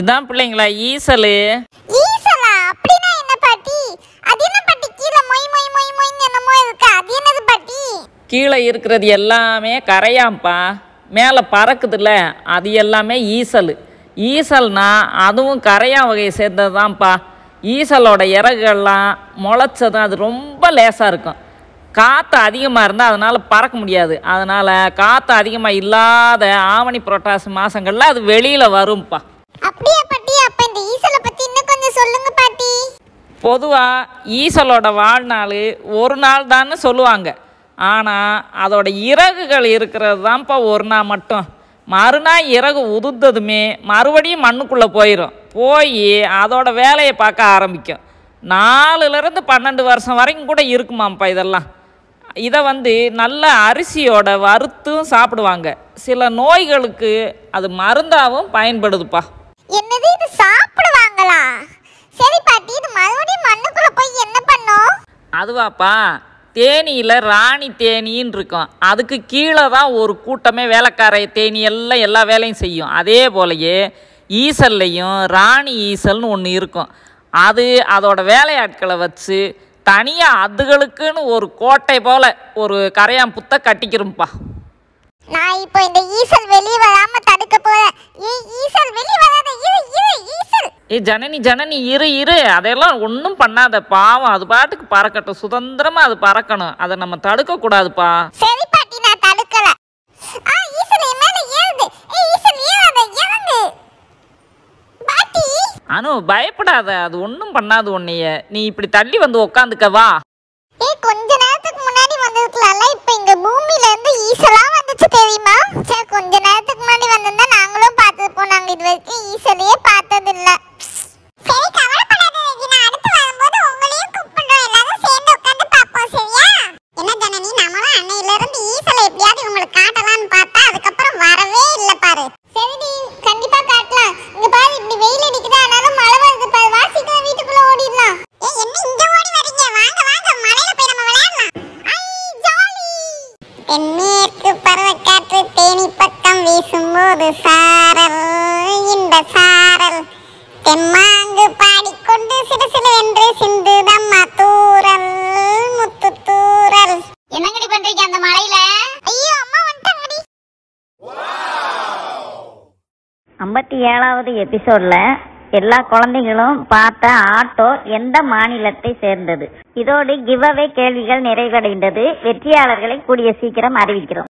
இதான் பிள்ளைங்களா ஈசல் கீழே இருக்கிறது எல்லாமே கரையாம்ப்பா மேலே பறக்குதுல்ல அது எல்லாமே ஈசல் ஈசல்னா அதுவும் கரையா வகையை சேர்ந்தது தான்ப்பா ஈசலோட இறகுகள்லாம் முளைச்சது அது ரொம்ப லேசாக இருக்கும் காற்று அதிகமாக இருந்தால் அதனால் பறக்க முடியாது அதனால் காற்று அதிகமாக இல்லாத ஆவணி புரட்டாசி மாதங்களில் அது வெளியில் வரும்ப்பா அப்படியே பாட்டி அப்ப இந்த ஈசல பத்தி இன்னும் கொஞ்சம் சொல்லுங்க பாட்டி பொதுவா ஈசலோட வாழ்நாள் ஒரு நாள் தான் சொல்லுவாங்க ஆனால் அதோட இறகுகள் இருக்கிறது தான்ப்பா ஒரு நாள் மட்டும் மறுநாள் இறகு உதுத்ததுமே மறுபடியும் மண்ணுக்குள்ளே போயிடும் போய் அதோட வேலையை பார்க்க ஆரம்பிக்கும் நாலுலேருந்து பன்னெண்டு வருஷம் வரைக்கும் கூட இருக்குமாம்ப்பா இதெல்லாம் இதை வந்து நல்ல அரிசியோட வறுத்தும் சாப்பிடுவாங்க சில நோய்களுக்கு அது மருந்தாகவும் பயன்படுதுப்பா என்னது இது சாப்பிடுவாங்களா சரி பாட்டி இது மறுபடியும் மண்ணுக்குள்ள போய் என்ன பண்ணும் அதுவாப்பா தேனியில் ராணி தேனின்னு இருக்கும் அதுக்கு கீழே தான் ஒரு கூட்டமே வேலைக்கார தேனி எல்லாம் எல்லா வேலையும் செய்யும் அதே போலயே ஈசல்லையும் ராணி ஈசல்னு ஒன்று இருக்கும் அது அதோட வேலையாட்களை வச்சு தனியாக அதுகளுக்குன்னு ஒரு கோட்டை போல் ஒரு கரையான் புத்த கட்டிக்கிறோம்ப்பா நான் இப்போ இந்த ஈசல் வெளிய வராம தடுக்க போறேன் ஏய் ஈசல் வெளிய வராத இரு இரு ஈசல் ஏய் ஜனனி ஜனனி இரு இரு அதெல்லாம் ஒன்றும் பண்ணாத பாவம் அது பாட்டுக்கு பறக்கட்டும் சுதந்திரமா அது பறக்கணும் அதை நம்ம தடுக்க கூடாதுப்பா சரி பாட்டி நான் தடுக்கல ஆ ஈசல் என் மேல ஏறுது ஏ ஈசல் ஏறாத இறங்கு பாட்டி அனு பயப்படாத அது ஒன்றும் பண்ணாது உன்னைய நீ இப்படி தள்ளி வந்து உட்காந்துக்க வா காற்று தேனி பக்கம் வீசும்போது சாரல் இந்த சாரல் தெம்மாங்கு பாடிக்கொண்டு சிறு சிறு என்று சிந்துதம்மா தூரல் முத்து தூரல் என்னங்கடி பண்றீங்க அந்த மலையில ஐயோ அம்மா வந்துட்டாங்கடி ஐம்பத்தி ஏழாவது எபிசோட்ல எல்லா குழந்தைகளும் பார்த்த ஆட்டோ எந்த மாநிலத்தை சேர்ந்தது இதோடு கிவ் கேள்விகள் நிறைவடைந்தது வெற்றியாளர்களை கூடிய சீக்கிரம் அறிவிக்கிறோம்